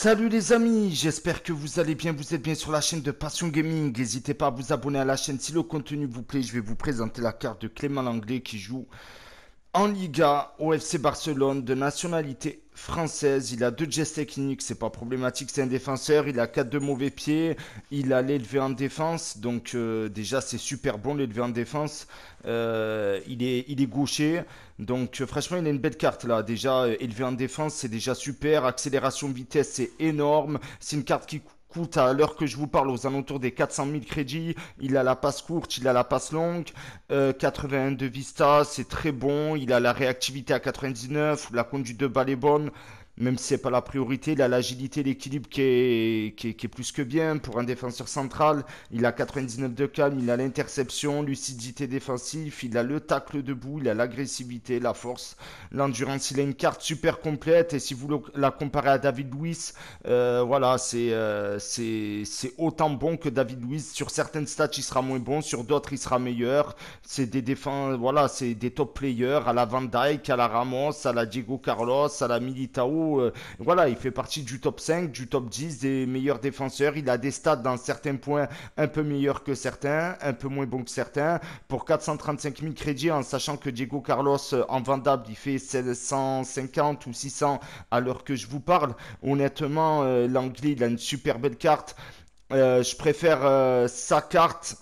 Salut les amis, j'espère que vous allez bien, vous êtes bien sur la chaîne de Passion Gaming. N'hésitez pas à vous abonner à la chaîne si le contenu vous plaît. Je vais vous présenter la carte de Clément Langlais qui joue en Liga OFC Barcelone de nationalité française. Il a deux gestes techniques, c'est pas problématique, c'est un défenseur. Il a quatre de mauvais pieds, il a l'élevé en défense, donc euh, déjà c'est super bon l'élevé en défense. Euh, il, est, il gaucher, donc euh, franchement il a une belle carte là. Déjà élevé en défense, c'est déjà super. Accélération vitesse, c'est énorme. C'est une carte qui coûte à l'heure que je vous parle aux alentours des 400 000 crédits. Il a la passe courte, il a la passe longue. Euh, 81 de Vista, c'est très bon. Il a la réactivité à 99, la conduite de balle est bonne même si c'est pas la priorité, il a l'agilité, l'équilibre qui est, qui, est, plus que bien pour un défenseur central. Il a 99 de calme, il a l'interception, lucidité défensive, il a le tacle debout, il a l'agressivité, la force, l'endurance. Il a une carte super complète et si vous la comparez à David Luiz, euh, voilà, euh, c'est c'est autant bon que David Luiz. Sur certaines stats, il sera moins bon, sur d'autres, il sera meilleur. C'est des défens, voilà, c'est des top players à la Van Dyke, à la Ramos, à la Diego Carlos, à la Militao euh, voilà, il fait partie du top 5, du top 10 des meilleurs défenseurs. Il a des stats dans certains points un peu meilleurs que certains, un peu moins bons que certains. Pour 435 000 crédits, en sachant que Diego Carlos euh, en vendable, il fait 750 ou 600 à l'heure que je vous parle. Honnêtement, euh, l'anglais, il a une super belle carte. je préfère sa carte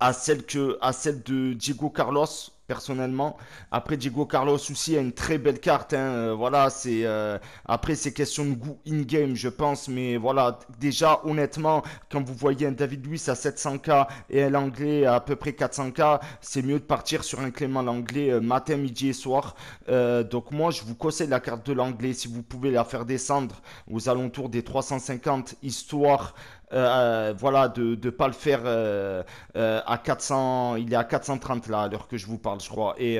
à celle de Diego Carlos personnellement. Après, Diego Carlos aussi a une très belle carte. Hein. Euh, voilà, c'est euh, après c'est question de goût in-game, je pense. Mais voilà, déjà honnêtement, quand vous voyez un David Luiz à 700K et un Langlais à à peu près 400K, c'est mieux de partir sur un Clément Langlais euh, matin, midi et soir. donc moi, je vous conseille la carte de Langlais si vous pouvez la faire descendre aux alentours des 350 histoire euh, euh, voilà, de ne pas le faire euh, à 400, il est à 430 là, à que je vous parle, je crois. Et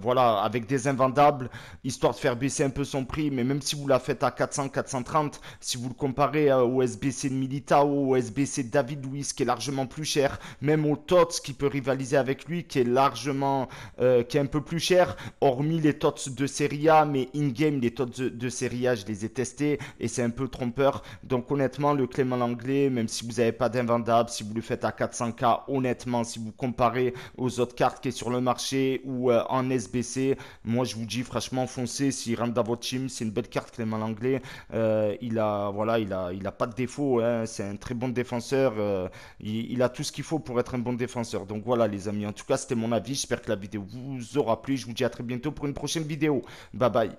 voilà, avec des invendables, histoire de faire baisser un peu son prix, mais même si vous la faites à 400, 430, si vous le comparez au SBC de Militao, au SBC David louis qui est largement plus cher, même au TOTS qui peut rivaliser avec lui, qui est largement, qui est un peu plus cher, hormis les TOTS de Serie A, mais in-game, les TOTS de, de Serie A, je les ai testés et c'est un peu trompeur. Donc honnêtement, le Clément Langlais, même si vous n'avez pas d'invendable, si vous le faites à 400K, honnêtement, si vous comparez aux autres cartes qui est sur le marché ou euh, en SBC, moi je vous dis franchement, foncez, s'il rentre dans votre team, c'est une belle carte Clément Langlais, euh, il a voilà, il a, il a pas de défaut, hein. c'est un très bon défenseur, euh, il, a tout ce qu'il faut pour être un bon défenseur. Donc voilà les amis, en tout cas c'était mon avis, j'espère que la vidéo vous aura plu, je vous dis à très bientôt pour une prochaine vidéo. Bye bye.